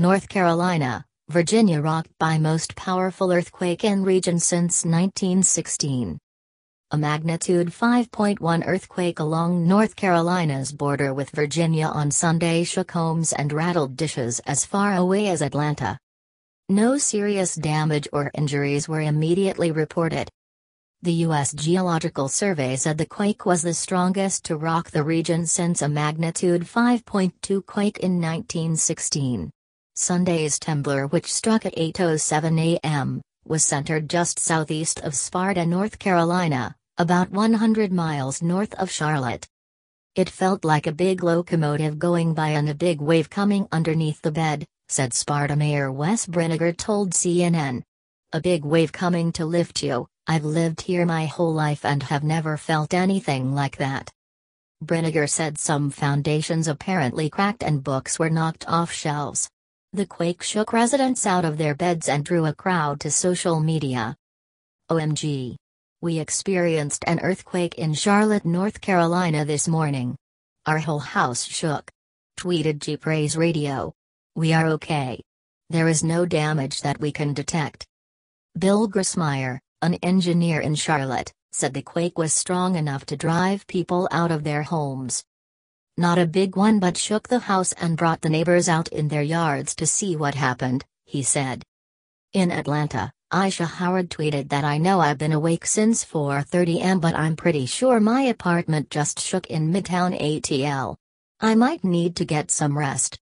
North Carolina, Virginia rocked by most powerful earthquake in region since 1916. A magnitude 5.1 earthquake along North Carolina's border with Virginia on Sunday shook homes and rattled dishes as far away as Atlanta. No serious damage or injuries were immediately reported. The U.S. Geological Survey said the quake was the strongest to rock the region since a magnitude 5.2 quake in 1916. Sunday's temblor, which struck at 8.07 a.m., was centered just southeast of Sparta, North Carolina, about 100 miles north of Charlotte. It felt like a big locomotive going by and a big wave coming underneath the bed, said Sparta Mayor Wes Briniger told CNN. A big wave coming to lift you, I've lived here my whole life and have never felt anything like that. Briniger said some foundations apparently cracked and books were knocked off shelves. The quake shook residents out of their beds and drew a crowd to social media. OMG. We experienced an earthquake in Charlotte, North Carolina this morning. Our whole house shook. Tweeted Jeep Rays Radio. We are okay. There is no damage that we can detect. Bill Grismeyer, an engineer in Charlotte, said the quake was strong enough to drive people out of their homes. Not a big one, but shook the house and brought the neighbors out in their yards to see what happened, he said. In Atlanta, Aisha Howard tweeted that I know I've been awake since 4:30 am but I'm pretty sure my apartment just shook in Midtown ATL. I might need to get some rest.